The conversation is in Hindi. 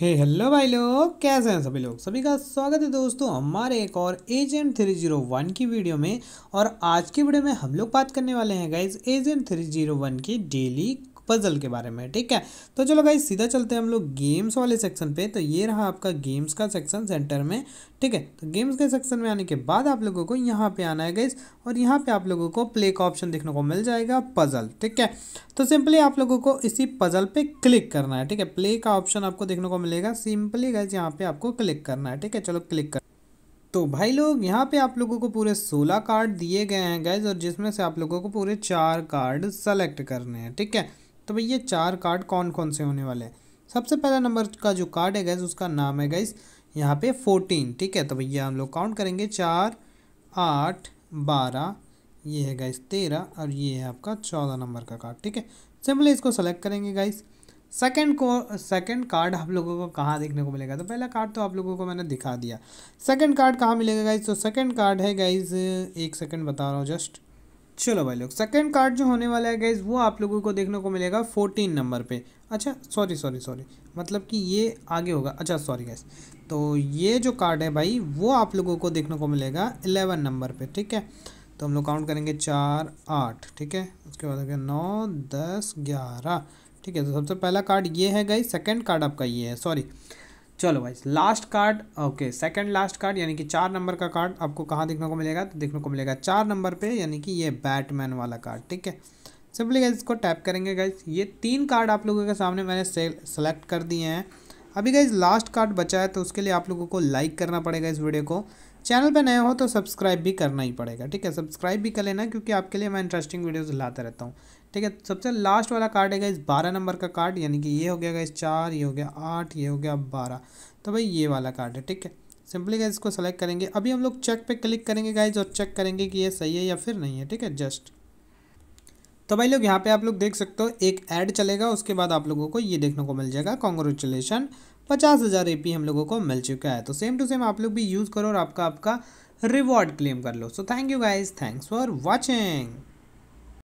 हे हेलो भाई लोग कैसे हैं सभी लोग सभी का स्वागत है दोस्तों हमारे एक और एजेंट थ्री जीरो वन की वीडियो में और आज की वीडियो में हम लोग बात करने वाले हैं guys agent three zero one की डेली पजल के बारे में ठीक है तो चलो भाई सीधा चलते हैं हम लोग गेम्स वाले सेक्शन पे तो ये रहा आपका गेम्स का सेक्शन सेंटर में ठीक है तो गेम्स के सेक्शन में आने के बाद आप लोगों को यहाँ पे आना है गाइज और यहाँ पे आप लोगों को प्ले का ऑप्शन देखने को मिल जाएगा पजल ठीक है तो सिंपली आप लोगों को इसी पजल पे क्लिक करना है ठीक है प्ले का ऑप्शन आपको देखने को मिलेगा सिंपली गाइज यहाँ पे आपको क्लिक करना है ठीक है चलो क्लिक कर तो भाई लोग यहाँ पे आप लोगों को पूरे सोलह कार्ड दिए गए हैं गैज और जिसमें से आप लोगों को पूरे चार कार्ड सेलेक्ट करने हैं ठीक है तो भाई ये चार कार्ड कौन कौन से होने वाले हैं सबसे पहला नंबर का जो कार्ड है गैस उसका नाम है गैस यहाँ पे फोर्टीन ठीक है तो भैया हम लोग काउंट करेंगे चार आठ बारह ये है गाइस तेरह और ये है आपका चौदह नंबर का कार्ड ठीक है सिंपली इसको सेलेक्ट करेंगे गाइस सेकंड को सेकंड कार्ड आप लोगों को कहाँ देखने को मिलेगा तो पहला कार्ड तो आप लोगों को मैंने दिखा दिया सेकंड कार्ड कहाँ मिलेगा गाइस तो सेकंड कार्ड है गाइस एक सेकंड बता रहा हूँ जस्ट चलो भाई लोग सेकंड कार्ड जो होने वाला है गैस वो आप लोगों को देखने को मिलेगा फोर्टीन नंबर पे अच्छा सॉरी सॉरी सॉरी मतलब कि ये आगे होगा अच्छा सॉरी गैस तो ये जो कार्ड है भाई वो आप लोगों को देखने को मिलेगा एलेवन नंबर पे ठीक है तो हम लोग काउंट करेंगे चार आठ ठीक है उसके बाद आगे नौ दस ग्यारह ठीक है तो सबसे पहला कार्ड ये है गाइज सेकेंड कार्ड आपका ये है सॉरी चलो भाई last card okay second last card यानी कि चार नंबर का कार्ड आपको कहाँ देखने को मिलेगा तो देखने को मिलेगा चार नंबर पे यानी कि ये बैटमैन वाला कार्ड ठीक है सिंपली गाइज इसको टैप करेंगे गाइज ये तीन कार्ड आप लोगों के सामने मैंने सेलेक्ट कर दिए हैं अभी गाइज लास्ट कार्ड बचा है तो उसके लिए आप लोगों को लाइक करना पड़ेगा इस वीडियो को चैनल पर नए हो तो सब्सक्राइब भी करना ही पड़ेगा ठीक है सब्सक्राइब भी कर लेना क्योंकि आपके लिए मैं इंटरेस्टिंग वीडियोस लाता रहता हूँ ठीक है सबसे लास्ट वाला कार्ड है इस बारह नंबर का कार्ड यानी कि ये हो गया इस चार ये हो गया आठ ये हो गया बारह तो भाई ये वाला कार्ड है ठीक है सिंपली गाइज इसको सेलेक्ट करेंगे अभी हम लोग चेक पर क्लिक करेंगे गाइज और चेक करेंगे कि ये सही है या फिर नहीं है ठीक है जस्ट तो भाई लोग यहाँ पे आप लोग देख सकते हो एक ऐड चलेगा उसके बाद आप लोगों को ये देखने को मिल जाएगा कॉन्ग्रेचुलेशन पचास हज़ार ए हम लोगों को मिल चुका है तो सेम टू सेम आप लोग भी यूज़ करो और आपका आपका रिवॉर्ड क्लेम कर लो so thank you guys thanks for watching